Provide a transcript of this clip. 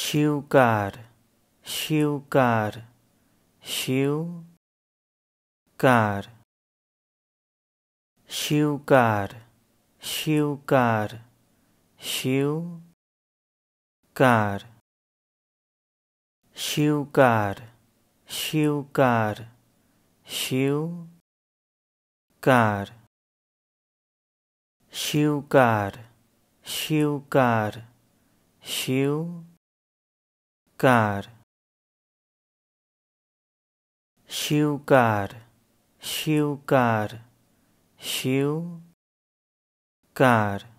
शिवकार शिवकार शिवकार शिवकार शिवकार शिवकार शिवकार शिवकार शिवकार शिवकार शिवकार शिव कार कार शिव शिव कार शिव कार